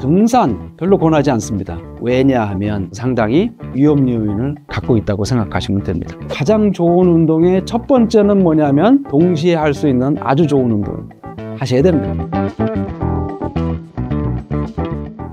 등산 별로 권하지 않습니다. 왜냐하면 상당히 위험 요인을 갖고 있다고 생각하시면 됩니다. 가장 좋은 운동의 첫 번째는 뭐냐면 동시에 할 수 있는 아주 좋은 운동 하셔야 됩니다.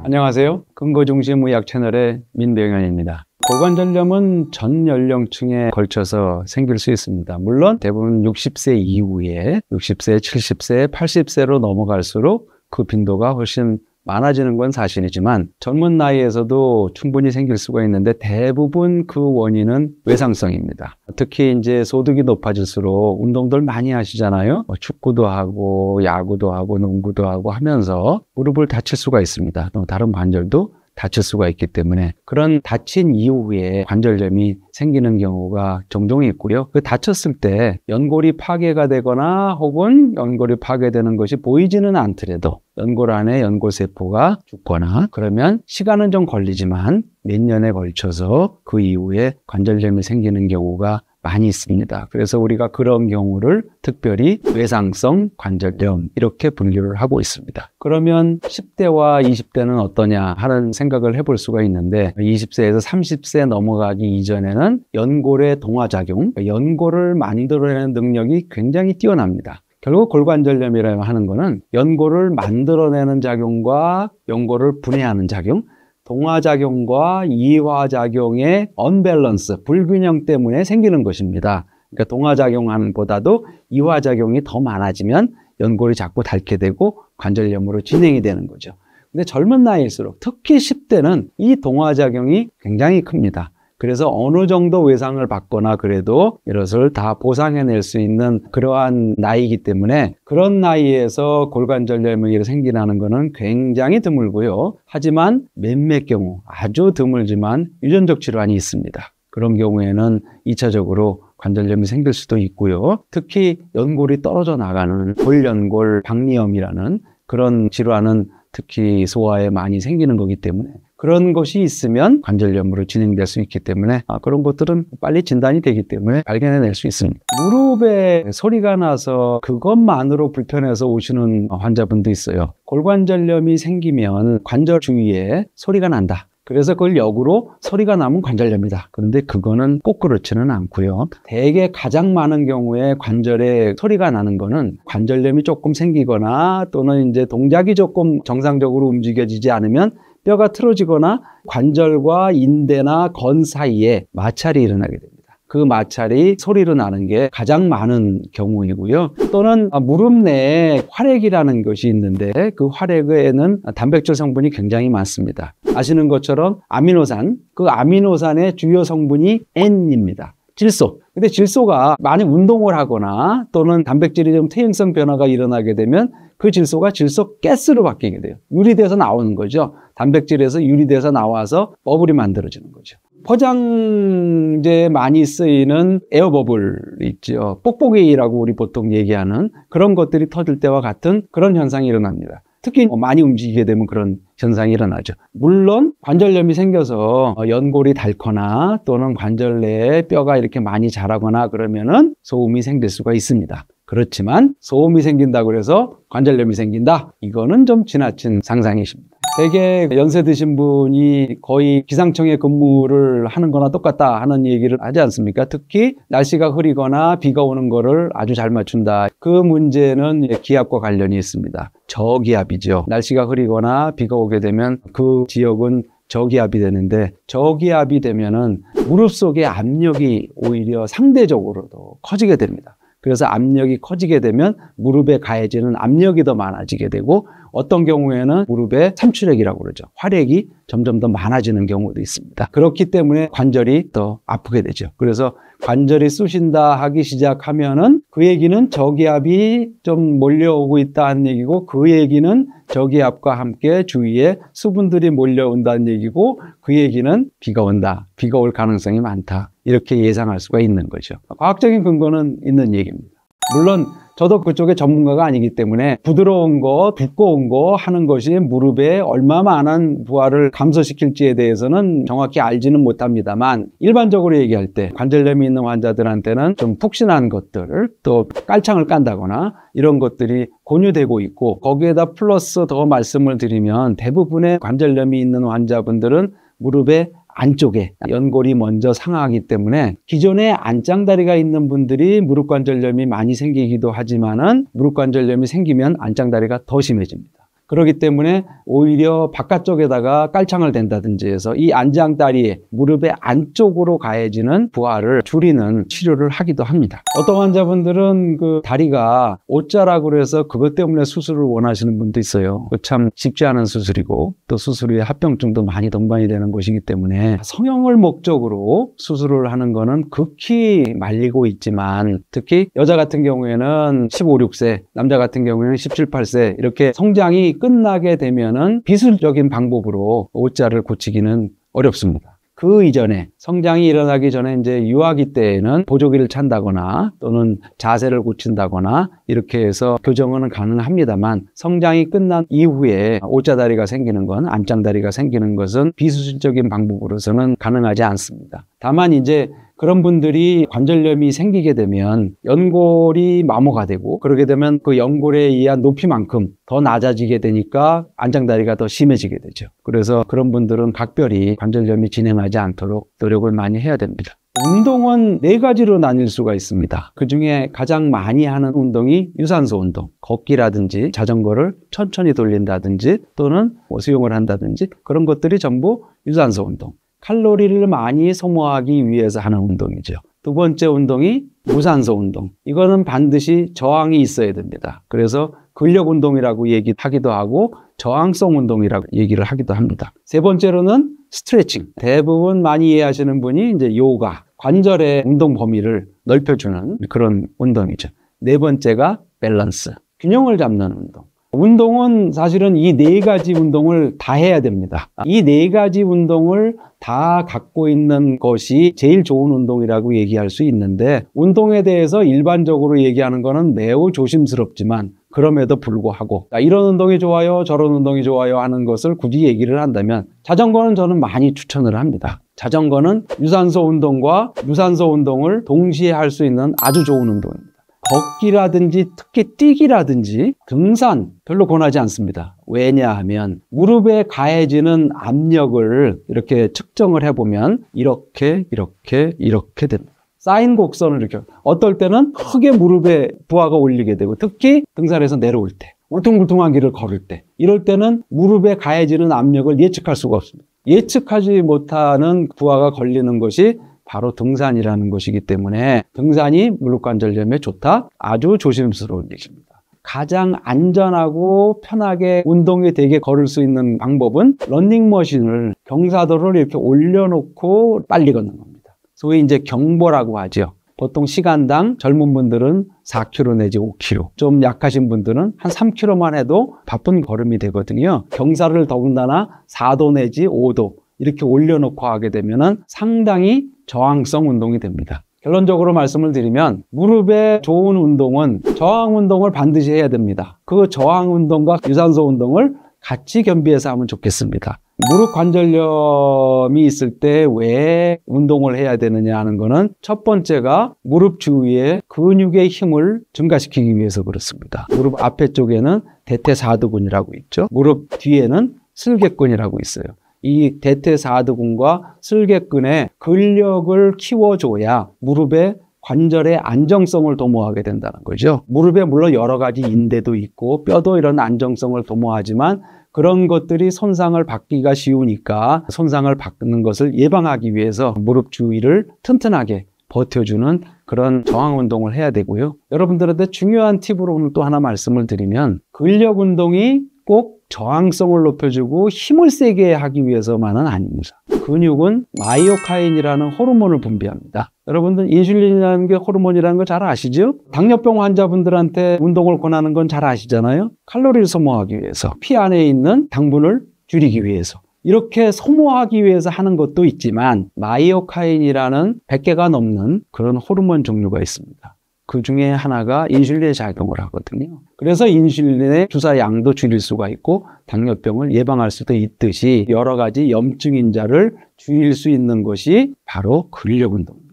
안녕하세요. 근거중심 의학 채널의 민병현입니다. 고관절염은 전 연령층에 걸쳐서 생길 수 있습니다. 물론 대부분 60세 이후에 60세, 70세, 80세로 넘어갈수록 그 빈도가 훨씬 많아지는 건 사실이지만 젊은 나이에서도 충분히 생길 수가 있는데 대부분 그 원인은 외상성입니다. 특히 이제 소득이 높아질수록 운동들 많이 하시잖아요. 뭐 축구도 하고 야구도 하고 농구도 하고 하면서 무릎을 다칠 수가 있습니다. 또 다른 관절도 다칠 수가 있기 때문에 그런 다친 이후에 관절염이 생기는 경우가 종종 있고요. 그 다쳤을 때 연골이 파괴가 되거나 혹은 연골이 파괴되는 것이 보이지는 않더라도 연골 안에 연골 세포가 죽거나 그러면 시간은 좀 걸리지만 몇 년에 걸쳐서 그 이후에 관절염이 생기는 경우가 많이 있습니다. 그래서 우리가 그런 경우를 특별히 외상성 관절염 이렇게 분류를 하고 있습니다. 그러면 10대와 20대는 어떠냐 하는 생각을 해볼 수가 있는데 20세에서 30세 넘어가기 이전에는 연골의 동화작용, 연골을 만들어내는 능력이 굉장히 뛰어납니다. 결국 골관절염이라고 하는 것은 연골을 만들어내는 작용과 연골을 분해하는 작용 동화작용과 이화작용의 언밸런스, 불균형 때문에 생기는 것입니다. 그러니까 동화작용보다도 이화작용이 더 많아지면 연골이 자꾸 닳게 되고 관절염으로 진행이 되는 거죠. 근데 젊은 나이일수록 특히 10대는 이 동화작용이 굉장히 큽니다. 그래서 어느 정도 외상을 받거나 그래도 이것을 다 보상해낼 수 있는 그러한 나이이기 때문에 그런 나이에서 골관절염이 생기라는 것은 굉장히 드물고요. 하지만 몇몇 경우 아주 드물지만 유전적 질환이 있습니다. 그런 경우에는 2차적으로 관절염이 생길 수도 있고요. 특히 연골이 떨어져 나가는 골연골 박리염이라는 그런 질환은 특히 소아에 많이 생기는 거기 때문에 그런 것이 있으면 관절염으로 진행될 수 있기 때문에 아, 그런 것들은 빨리 진단이 되기 때문에 발견해낼 수 있습니다. 무릎에 소리가 나서 그것만으로 불편해서 오시는 환자분도 있어요. 골관절염이 생기면 관절 주위에 소리가 난다. 그래서 그걸 역으로 소리가 나면 관절염이다. 그런데 그거는 꼭 그렇지는 않고요. 대개 가장 많은 경우에 관절에 소리가 나는 거는 관절염이 조금 생기거나 또는 이제 동작이 조금 정상적으로 움직여지지 않으면 뼈가 틀어지거나 관절과 인대나 건 사이에 마찰이 일어나게 됩니다. 그 마찰이 소리로 나는 게 가장 많은 경우이고요. 또는 무릎 내에 활액이라는 것이 있는데 그 활액에는 단백질 성분이 굉장히 많습니다. 아시는 것처럼 아미노산, 그 아미노산의 주요 성분이 N입니다. 질소. 근데 질소가 많이 운동을 하거나 또는 단백질이 좀 퇴행성 변화가 일어나게 되면 그 질소가 질소 가스로 바뀌게 돼요. 유리돼서 나오는 거죠. 단백질에서 유리돼서 나와서 버블이 만들어지는 거죠. 포장재 많이 쓰이는 에어버블 있죠. 뽁뽁이라고 우리 보통 얘기하는 그런 것들이 터질 때와 같은 그런 현상이 일어납니다. 특히 뭐 많이 움직이게 되면 그런 현상이 일어나죠. 물론 관절염이 생겨서 연골이 닳거나 또는 관절 내에 뼈가 이렇게 많이 자라거나 그러면은 소음이 생길 수가 있습니다. 그렇지만 소음이 생긴다고 해서 관절염이 생긴다. 이거는 좀 지나친 상상이십니다. 대개 연세 드신 분이 거의 기상청에 근무를 하는 거나 똑같다 하는 얘기를 하지 않습니까? 특히 날씨가 흐리거나 비가 오는 거를 아주 잘 맞춘다. 그 문제는 기압과 관련이 있습니다. 저기압이죠. 날씨가 흐리거나 비가 오게 되면 그 지역은 저기압이 되는데 저기압이 되면은 무릎 속의 압력이 오히려 상대적으로도 커지게 됩니다. 그래서 압력이 커지게 되면 무릎에 가해지는 압력이 더 많아지게 되고 어떤 경우에는 무릎에 삼추력이라고 그러죠. 활액이 점점 더 많아지는 경우도 있습니다. 그렇기 때문에 관절이 더 아프게 되죠. 그래서 관절이 쑤신다 하기 시작하면은 그 얘기는 저기압이 좀 몰려오고 있다는 얘기고 그 얘기는 저기압과 함께 주위에 수분들이 몰려온다는 얘기고 그 얘기는 비가 온다. 비가 올 가능성이 많다. 이렇게 예상할 수가 있는 거죠. 과학적인 근거는 있는 얘기입니다. 물론 저도 그쪽에 전문가가 아니기 때문에 부드러운 거, 두꺼운 거 하는 것이 무릎에 얼마만한 부하를 감소시킬지에 대해서는 정확히 알지는 못합니다만 일반적으로 얘기할 때 관절염이 있는 환자들한테는 좀 푹신한 것들 또 깔창을 깐다거나 이런 것들이 권유되고 있고 거기에다 플러스 더 말씀을 드리면 대부분의 관절염이 있는 환자분들은 무릎에 안쪽에 연골이 먼저 상하기 때문에 기존에 안짱다리가 있는 분들이 무릎관절염이 많이 생기기도 하지만 무릎관절염이 생기면 안짱다리가 더 심해집니다. 그러기 때문에 오히려 바깥쪽에다가 깔창을 댄다든지 해서 이 안장다리 무릎의 안쪽으로 가해지는 부하를 줄이는 치료를 하기도 합니다. 어떤 환자분들은 그 다리가 옷자락으로 해서 그것 때문에 수술을 원하시는 분도 있어요. 그 참 쉽지 않은 수술이고 또 수술 후에 합병증도 많이 동반이 되는 것이기 때문에 성형을 목적으로 수술을 하는 거는 극히 말리고 있지만 특히 여자 같은 경우에는 15, 16세, 남자 같은 경우에는 17, 18세 이렇게 성장이 끝나게 되면은 기술적인 방법으로 옷자를 고치기는 어렵습니다. 그 이전에 성장이 일어나기 전에 이제 유아기 때에는 보조기를 찬다거나 또는 자세를 고친다거나 이렇게 해서 교정은 가능합니다만 성장이 끝난 이후에 오자다리가 생기는 건 암장다리가 생기는 것은 비수술적인 방법으로서는 가능하지 않습니다. 다만 이제 그런 분들이 관절염이 생기게 되면 연골이 마모가 되고 그러게 되면 그 연골에 의한 높이만큼 더 낮아지게 되니까 안장다리가 더 심해지게 되죠. 그래서 그런 분들은 각별히 관절염이 진행하지 않도록 노력을 많이 해야 됩니다. 운동은 네 가지로 나뉠 수가 있습니다. 그 중에 가장 많이 하는 운동이 유산소 운동, 걷기라든지 자전거를 천천히 돌린다든지 또는 뭐 수영을 한다든지 그런 것들이 전부 유산소 운동. 칼로리를 많이 소모하기 위해서 하는 운동이죠. 두 번째 운동이 무산소 운동. 이거는 반드시 저항이 있어야 됩니다. 그래서 근력 운동이라고 얘기하기도 하고 저항성 운동이라고 얘기를 하기도 합니다. 세 번째로는 스트레칭. 대부분 많이 이해하시는 분이 이제 요가, 관절의 운동 범위를 넓혀주는 그런 운동이죠. 네 번째가 밸런스, 균형을 잡는 운동. 운동은 사실은 이 네 가지 운동을 다 해야 됩니다. 이 네 가지 운동을 다 갖고 있는 것이 제일 좋은 운동이라고 얘기할 수 있는데 운동에 대해서 일반적으로 얘기하는 것은 매우 조심스럽지만 그럼에도 불구하고 아, 이런 운동이 좋아요 저런 운동이 좋아요 하는 것을 굳이 얘기를 한다면 자전거는 저는 많이 추천을 합니다 자전거는 유산소 운동과 유산소 운동을 동시에 할 수 있는 아주 좋은 운동입니다 걷기라든지 특히 뛰기라든지 등산 별로 권하지 않습니다. 왜냐하면 무릎에 가해지는 압력을 이렇게 측정을 해보면 이렇게 이렇게 이렇게 됩니다. 쌓인 곡선을 이렇게 어떨 때는 크게 무릎에 부하가 올리게 되고 특히 등산에서 내려올 때 울퉁불퉁한 길을 걸을 때 이럴 때는 무릎에 가해지는 압력을 예측할 수가 없습니다. 예측하지 못하는 부하가 걸리는 것이 바로 등산이라는 것이기 때문에 등산이 무릎관절염에 좋다? 아주 조심스러운 얘기입니다. 가장 안전하고 편하게 운동이 되게 걸을 수 있는 방법은 런닝머신을 경사도를 이렇게 올려놓고 빨리 걷는 겁니다. 소위 이제 경보라고 하죠. 보통 시간당 젊은 분들은 4km 내지 5km, 좀 약하신 분들은 한 3km만 해도 바쁜 걸음이 되거든요. 경사를 더군다나 4도 내지 5도, 이렇게 올려놓고 하게 되면 상당히 저항성 운동이 됩니다. 결론적으로 말씀을 드리면 무릎에 좋은 운동은 저항 운동을 반드시 해야 됩니다. 그 저항 운동과 유산소 운동을 같이 겸비해서 하면 좋겠습니다. 무릎 관절염이 있을 때 왜 운동을 해야 되느냐 하는 것은 첫 번째가 무릎 주위에 근육의 힘을 증가시키기 위해서 그렇습니다. 무릎 앞에 쪽에는 대퇴사두근이라고 있죠. 무릎 뒤에는 슬개근이라고 있어요. 이 대퇴사두근과 슬개근의 근력을 키워줘야 무릎의 관절의 안정성을 도모하게 된다는 거죠. 무릎에 물론 여러 가지 인대도 있고 뼈도 이런 안정성을 도모하지만 그런 것들이 손상을 받기가 쉬우니까 손상을 받는 것을 예방하기 위해서 무릎 주위를 튼튼하게 버텨주는 그런 저항 운동을 해야 되고요. 여러분들한테 중요한 팁으로 오늘 또 하나 말씀을 드리면 근력 운동이 꼭 저항성을 높여주고 힘을 세게 하기 위해서만은 아닙니다. 근육은 마이오카인이라는 호르몬을 분비합니다. 여러분들 인슐린이라는 게 호르몬이라는 걸 잘 아시죠? 당뇨병 환자분들한테 운동을 권하는 건 잘 아시잖아요. 칼로리를 소모하기 위해서, 피 안에 있는 당분을 줄이기 위해서. 이렇게 소모하기 위해서 하는 것도 있지만 마이오카인이라는 100개가 넘는 그런 호르몬 종류가 있습니다. 그 중에 하나가 인슐린의 작용을 하거든요. 그래서 인슐린의 주사 양도 줄일 수가 있고 당뇨병을 예방할 수도 있듯이 여러 가지 염증 인자를 줄일 수 있는 것이 바로 근력 운동입니다.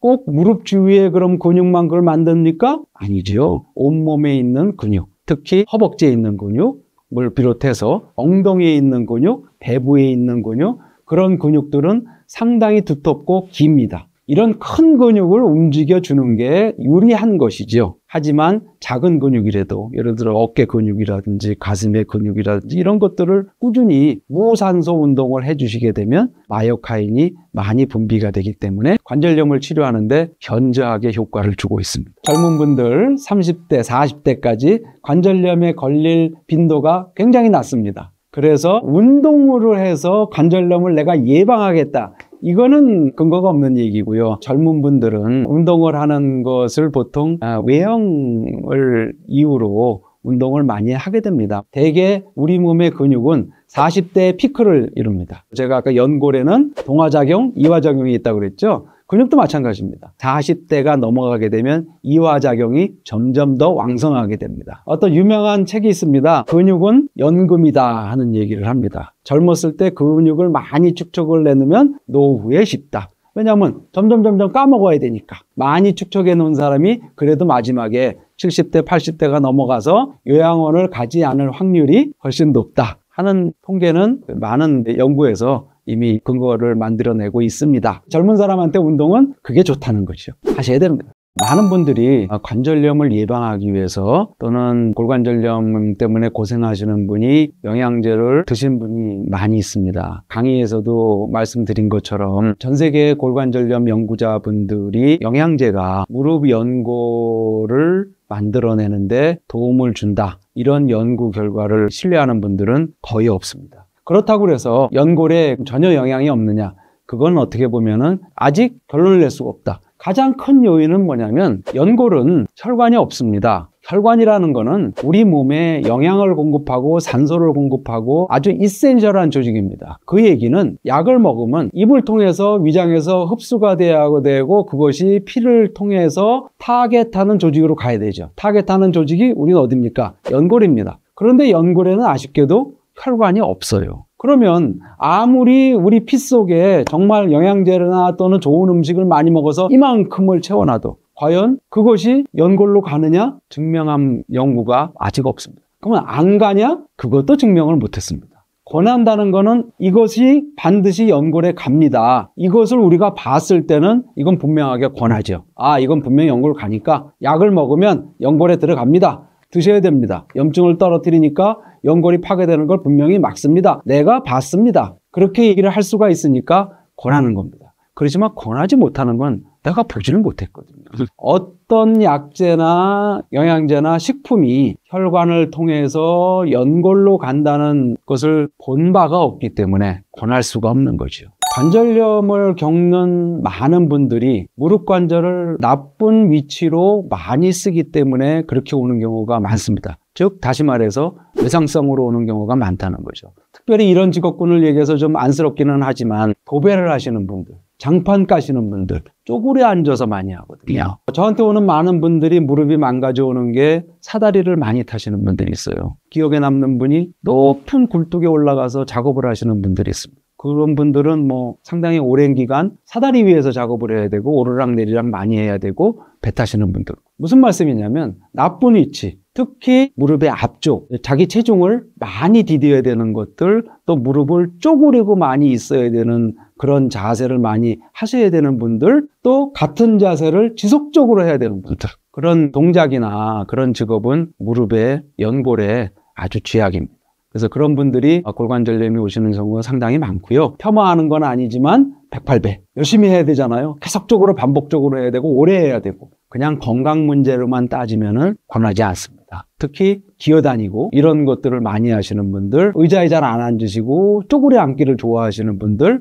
꼭 무릎 주위에 그럼 근육만 그걸 만듭니까? 아니죠. 온몸에 있는 근육, 특히 허벅지에 있는 근육을 비롯해서 엉덩이에 있는 근육, 배부에 있는 근육, 그런 근육들은 상당히 두텁고 깁니다. 이런 큰 근육을 움직여 주는 게 유리한 것이죠. 하지만 작은 근육이라도 예를 들어 어깨 근육이라든지 가슴의 근육이라든지 이런 것들을 꾸준히 무산소 운동을 해주시게 되면 마io카인이 많이 분비가 되기 때문에 관절염을 치료하는데 견저하게 효과를 주고 있습니다. 젊은 분들 30대, 40대까지 관절염에 걸릴 빈도가 굉장히 낮습니다. 그래서 운동을 해서 관절염을 내가 예방하겠다. 이거는 근거가 없는 얘기고요. 젊은 분들은 운동을 하는 것을 보통 아, 외형을 이유로 운동을 많이 하게 됩니다. 대개 우리 몸의 근육은 4 0대 피크를 이룹니다. 제가 아까 연골에는 동화작용, 이화작용이 있다고 그랬죠. 근육도 마찬가지입니다. 40대가 넘어가게 되면 이화작용이 점점 더 왕성하게 됩니다. 어떤 유명한 책이 있습니다. 근육은 연금이다 하는 얘기를 합니다. 젊었을 때 근육을 많이 축적을 내놓으면 노후에 쉽다. 왜냐하면 점점 점점 까먹어야 되니까 많이 축적해 놓은 사람이 그래도 마지막에 70대 80대가 넘어가서 요양원을 가지 않을 확률이 훨씬 높다 하는 통계는 많은 연구에서 이미 근거를 만들어내고 있습니다. 젊은 사람한테 운동은 그게 좋다는 것죠 하셔야 됩니다. 많은 분들이 관절염을 예방하기 위해서 또는 골관절염 때문에 고생하시는 분이 영양제를 드신 분이 많이 있습니다. 강의에서도 말씀드린 것처럼 전 세계 골관절염 연구자분들이 영양제가 무릎 연고를 만들어내는데 도움을 준다. 이런 연구 결과를 신뢰하는 분들은 거의 없습니다. 그렇다고 해서 연골에 전혀 영향이 없느냐? 그건 어떻게 보면은 아직 결론을 낼 수가 없다. 가장 큰 요인은 뭐냐면 연골은 혈관이 없습니다. 혈관이라는 거는 우리 몸에 영양을 공급하고 산소를 공급하고 아주 이센셜한 조직입니다. 그 얘기는 약을 먹으면 입을 통해서 위장에서 흡수가 돼야 되고 그것이 피를 통해서 타겟하는 조직으로 가야 되죠. 타겟하는 조직이 우리는 어딥니까? 연골입니다. 그런데 연골에는 아쉽게도 혈관이 없어요. 그러면 아무리 우리 피 속에 정말 영양제나 또는 좋은 음식을 많이 먹어서 이만큼을 채워놔도 과연 그것이 연골로 가느냐? 증명한 연구가 아직 없습니다. 그러면 안 가냐? 그것도 증명을 못했습니다. 권한다는 것은 이것이 반드시 연골에 갑니다. 이것을 우리가 봤을 때는 이건 분명하게 권하죠. 아, 이건 분명히 연골 가니까 약을 먹으면 연골에 들어갑니다. 드셔야 됩니다. 염증을 떨어뜨리니까 연골이 파괴되는 걸 분명히 막습니다. 내가 봤습니다. 그렇게 얘기를 할 수가 있으니까 권하는 겁니다. 그렇지만 권하지 못하는 건 내가 보지는 못했거든요. 어떤 약재나 영양제나 식품이 혈관을 통해서 연골로 간다는 것을 본 바가 없기 때문에 권할 수가 없는 거죠. 관절염을 겪는 많은 분들이 무릎 관절을 나쁜 위치로 많이 쓰기 때문에 그렇게 오는 경우가 많습니다. 즉 다시 말해서 외상성으로 오는 경우가 많다는 거죠. 특별히 이런 직업군을 얘기해서 좀 안쓰럽기는 하지만 도배를 하시는 분들 장판 까시는 분들 쪼그려 앉아서 많이 하거든요 저한테 오는 많은 분들이 무릎이 망가져 오는 게 사다리를 많이 타시는 분들이 있어요 기억에 남는 분이 높은 굴뚝에 올라가서 작업을 하시는 분들이 있습니다 그런 분들은 뭐 상당히 오랜 기간 사다리 위에서 작업을 해야 되고 오르락 내리락 많이 해야 되고 배 타시는 분들 무슨 말씀이냐면 나쁜 위치 특히 무릎의 앞쪽 자기 체중을 많이 디뎌야 되는 것들 또 무릎을 쪼그리고 많이 있어야 되는 그런 자세를 많이 하셔야 되는 분들 또 같은 자세를 지속적으로 해야 되는 분들 그런 동작이나 그런 직업은 무릎의 연골에 아주 쥐약입니다. 그래서 그런 분들이 아, 골관절염이 오시는 경우가 상당히 많고요. 폄하하는 건 아니지만 108배. 열심히 해야 되잖아요. 계속적으로 반복적으로 해야 되고 오래 해야 되고 그냥 건강 문제로만 따지면은 권하지 않습니다. 특히 기어다니고 이런 것들을 많이 하시는 분들, 의자에 잘 안 앉으시고 쪼그려 앉기를 좋아하시는 분들,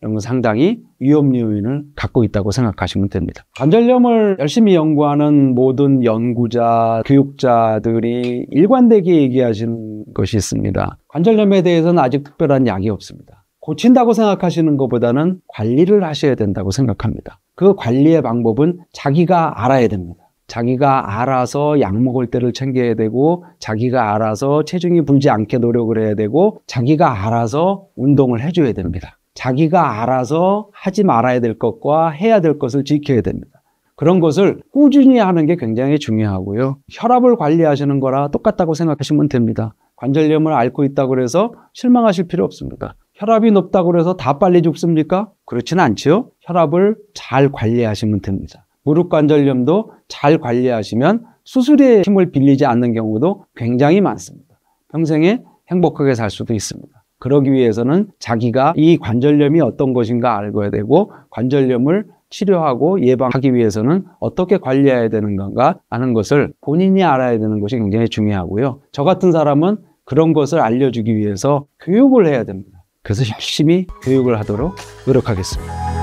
이런 건 상당히 위험 요인을 갖고 있다고 생각하시면 됩니다. 관절염을 열심히 연구하는 모든 연구자, 교육자들이 일관되게 얘기하시는 것이 있습니다. 관절염에 대해서는 아직 특별한 약이 없습니다. 고친다고 생각하시는 것보다는 관리를 하셔야 된다고 생각합니다. 그 관리의 방법은 자기가 알아야 됩니다. 자기가 알아서 약 먹을 때를 챙겨야 되고 자기가 알아서 체중이 불지 않게 노력을 해야 되고 자기가 알아서 운동을 해줘야 됩니다. 자기가 알아서 하지 말아야 될 것과 해야 될 것을 지켜야 됩니다. 그런 것을 꾸준히 하는 게 굉장히 중요하고요. 혈압을 관리하시는 거라 똑같다고 생각하시면 됩니다. 관절염을 앓고 있다고 해서 실망하실 필요 없습니다. 혈압이 높다고 해서다 빨리 죽습니까? 그렇지는 않지요. 혈압을 잘 관리하시면 됩니다. 무릎 관절염도 잘 관리하시면 수술의 힘을 빌리지 않는 경우도 굉장히 많습니다. 평생에 행복하게 살 수도 있습니다. 그러기 위해서는 자기가 이 관절염이 어떤 것인가 알고야 되고 관절염을 치료하고 예방하기 위해서는 어떻게 관리해야 되는 건가 하는 것을 본인이 알아야 되는 것이 굉장히 중요하고요. 저 같은 사람은 그런 것을 알려주기 위해서 교육을 해야 됩니다. 그래서 열심히 교육을 하도록 노력하겠습니다.